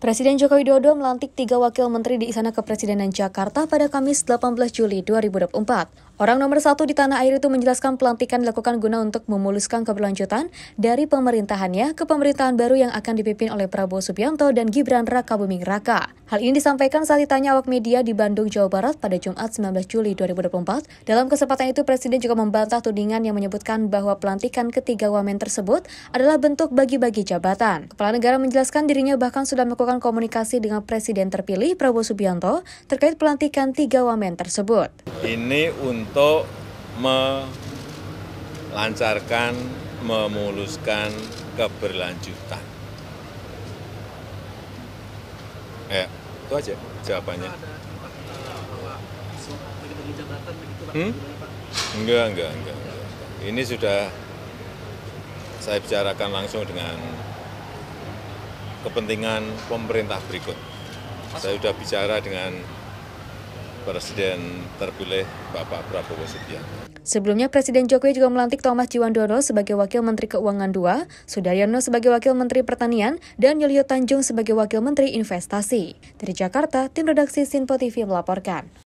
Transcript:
Presiden Joko Widodo melantik tiga wakil menteri di Istana Kepresidenan Jakarta pada Kamis 18 Juli 2024. Orang nomor satu di tanah air itu menjelaskan pelantikan dilakukan guna untuk memuluskan keberlanjutan dari pemerintahannya ke pemerintahan baru yang akan dipimpin oleh Prabowo Subianto dan Gibran Raka Buming Raka. Hal ini disampaikan saat ditanya awak media di Bandung, Jawa Barat pada Jumat 19 Juli 2024. Dalam kesempatan itu, Presiden juga membantah tudingan yang menyebutkan bahwa pelantikan ketiga wamen tersebut adalah bentuk bagi-bagi jabatan. Kepala negara menjelaskan dirinya bahkan sudah melakukan komunikasi dengan Presiden terpilih Prabowo Subianto terkait pelantikan tiga wamen tersebut. Ini untuk melancarkan, memuluskan keberlanjutan. Ya. Itu aja jawabannya. Eh, hmm? Enggak, enggak, enggak, enggak. Ini sudah saya bicarakan langsung dengan kepentingan pemerintah berikut. Saya sudah bicara dengan Presiden terpilih Bapak Prabowo Subianto. Sebelumnya Presiden Jokowi juga melantik Thomas Jiwandono sebagai Wakil Menteri Keuangan II, Sudaryono sebagai Wakil Menteri Pertanian, dan Yulio Tanjung sebagai Wakil Menteri Investasi. Dari Jakarta, Tim Redaksi Sinpo TV melaporkan.